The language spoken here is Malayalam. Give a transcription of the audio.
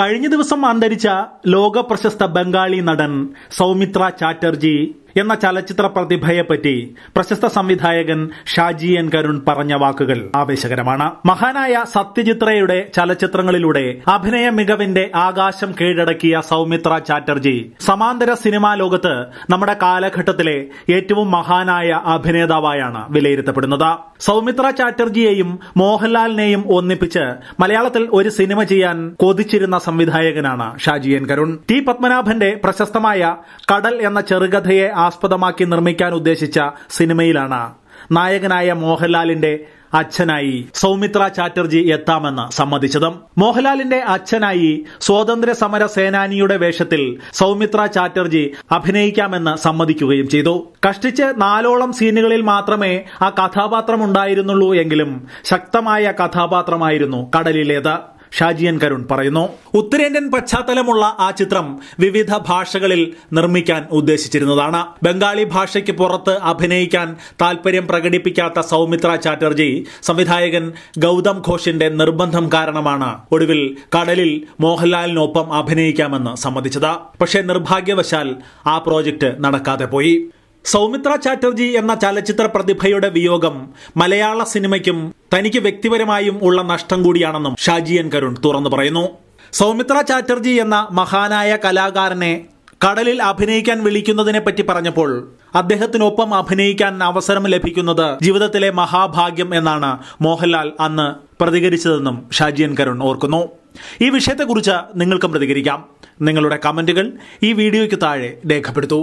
കഴിഞ്ഞ ദിവസം അന്തരിച്ച ലോക പ്രശസ്ത ബംഗാളി നടൻ സൗമിത്ര ചാറ്റർജി എന്ന ചലച്ചിത്ര പ്രതിഭയെപ്പറ്റി പ്രശസ്ത സംവിധായകൻ ഷാജി എൻ കരുൺ പറഞ്ഞ വാക്കുകൾ ആവേശകരമാണ് മഹാനായ സത്യജിത്രയുടെ ചലച്ചിത്രങ്ങളിലൂടെ അഭിനയ മികവിന്റെ ആകാശം കീഴടക്കിയ സൗമിത്ര ചാറ്റർജി സമാന്തര സിനിമാ ലോകത്ത് നമ്മുടെ കാലഘട്ടത്തിലെ ഏറ്റവും മഹാനായ അഭിനേതാവായാണ് വിലയിരുത്തപ്പെടുന്നത് സൗമിത്ര ചാറ്റർജിയെയും മോഹൻലാലിനെയും ഒന്നിപ്പിച്ച് മലയാളത്തിൽ ഒരു സിനിമ ചെയ്യാൻ കൊതിച്ചിരുന്ന സംവിധായകനാണ് ഷാജി എൻ കരുൺ ടി പത്മനാഭന്റെ പ്രശസ്തമായ കടൽ എന്ന ചെറുകഥയെ ആസ്പദമാക്കി നിർമ്മിക്കാൻ ഉദ്ദേശിച്ച സിനിമയിലാണ് നായകനായ മോഹൻലാലിന്റെ അച്ഛനായി സൗമിത്ര ചാറ്റർജി എത്താമെന്ന് സമ്മതിച്ചതും മോഹൻലാലിന്റെ അച്ഛനായി സ്വാതന്ത്ര്യ സമര സേനാനിയുടെ വേഷത്തിൽ സൗമിത്ര ചാറ്റർജി അഭിനയിക്കാമെന്ന് സമ്മതിക്കുകയും ചെയ്തു കഷ്ടിച്ച് നാലോളം സീനുകളിൽ മാത്രമേ ആ കഥാപാത്രം ഉണ്ടായിരുന്നുള്ളൂ എങ്കിലും ശക്തമായ കഥാപാത്രമായിരുന്നു കടലിലേത് ഷാജിയൻ കരുൺ പറയുന്നു ഉത്തരേന്ത്യൻ പശ്ചാത്തലമുള്ള ആ ചിത്രം വിവിധ ഭാഷകളിൽ നിർമ്മിക്കാൻ ഉദ്ദേശിച്ചിരുന്നതാണ് ബംഗാളി ഭാഷയ്ക്ക് പുറത്ത് അഭിനയിക്കാൻ താല്പര്യം പ്രകടിപ്പിക്കാത്ത സൗമിത്ര ചാറ്റർജി സംവിധായകൻ ഗൗതം ഘോഷിന്റെ നിർബന്ധം കാരണമാണ് ഒടുവിൽ കടലിൽ മോഹൻലാലിനൊപ്പം അഭിനയിക്കാമെന്ന് സമ്മതിച്ചത് പക്ഷേ നിർഭാഗ്യവശാൽ ആ പ്രോജക്റ്റ് നടക്കാതെ പോയി സൗമിത്ര ചാറ്റർജി എന്ന ചലച്ചിത്ര പ്രതിഭയുടെ വിയോഗം മലയാള സിനിമയ്ക്കും തനിക്ക് വ്യക്തിപരമായും ഉള്ള നഷ്ടം കൂടിയാണെന്നും ഷാജിയൻ കരുൺ തുറന്നു പറയുന്നു സൗമിത്ര ചാറ്റർജി എന്ന മഹാനായ കലാകാരനെ കടലിൽ അഭിനയിക്കാൻ വിളിക്കുന്നതിനെ പറ്റി പറഞ്ഞപ്പോൾ അദ്ദേഹത്തിനൊപ്പം അഭിനയിക്കാൻ അവസരം ലഭിക്കുന്നത് ജീവിതത്തിലെ മഹാഭാഗ്യം എന്നാണ് മോഹൻലാൽ അന്ന് പ്രതികരിച്ചതെന്നും ഷാജിയൻ കരുൺ ഓർക്കുന്നു ഈ വിഷയത്തെക്കുറിച്ച് നിങ്ങൾക്കും പ്രതികരിക്കാം നിങ്ങളുടെ കമന്റുകൾ ഈ വീഡിയോയ്ക്ക് താഴെ രേഖപ്പെടുത്തൂ